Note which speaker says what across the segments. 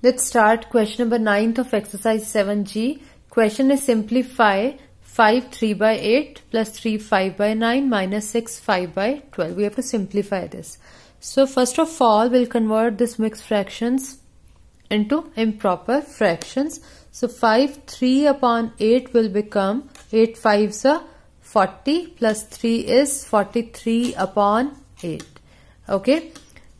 Speaker 1: Let's start question number 9th of exercise 7G. Question is simplify 5 3 by 8 plus 3 5 by 9 minus 6 5 by 12. We have to simplify this. So first of all, we'll convert this mixed fractions into improper fractions. So 5 3 upon 8 will become 8 5s are 40 plus 3 is 43 upon 8. Okay.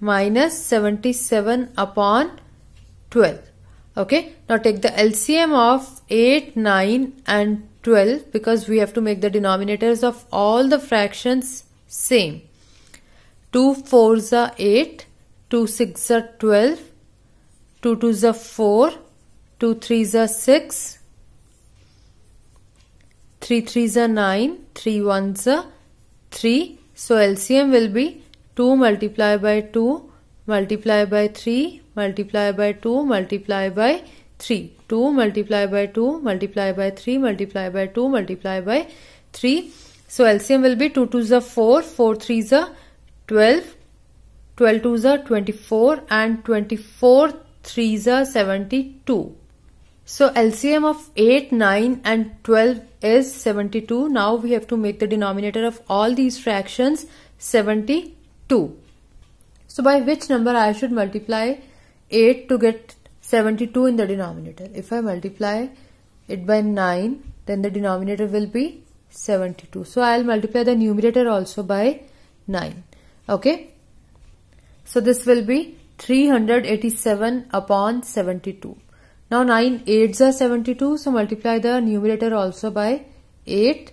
Speaker 1: minus 77 upon 12. Okay. Now take the LCM of 8, 9 and 12 because we have to make the denominators of all the fractions same. 2 4s are 8, 2 6s are 12, 2 2s are 4, 2 3s are 6, 3 3s are 9, 3 1s are 3. So LCM will be 2 multiply by 2 multiply by 3 multiply by 2 multiply by 3 2 multiply by 2 multiply by 3 multiply by 2 multiply by 3 so LCM will be 2 2 is a 4 4 3 is a 12 12 2 is a 24 and 24 3 is a 72 so LCM of 8 9 and 12 is 72 now we have to make the denominator of all these fractions 72 2. So by which number I should multiply 8 to get 72 in the denominator. If I multiply it by 9 then the denominator will be 72. So I will multiply the numerator also by 9. Okay. So this will be 387 upon 72. Now 9 8s are 72 so multiply the numerator also by 8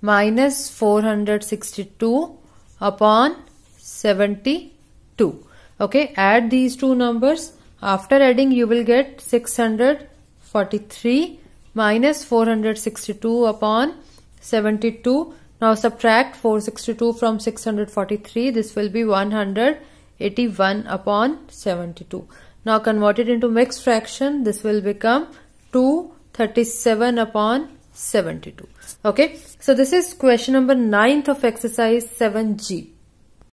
Speaker 1: minus 462 upon 72 okay add these two numbers after adding you will get 643 minus 462 upon 72 now subtract 462 from 643 this will be 181 upon 72 now convert it into mixed fraction this will become 237 upon 72 okay so this is question number 9th of exercise 7g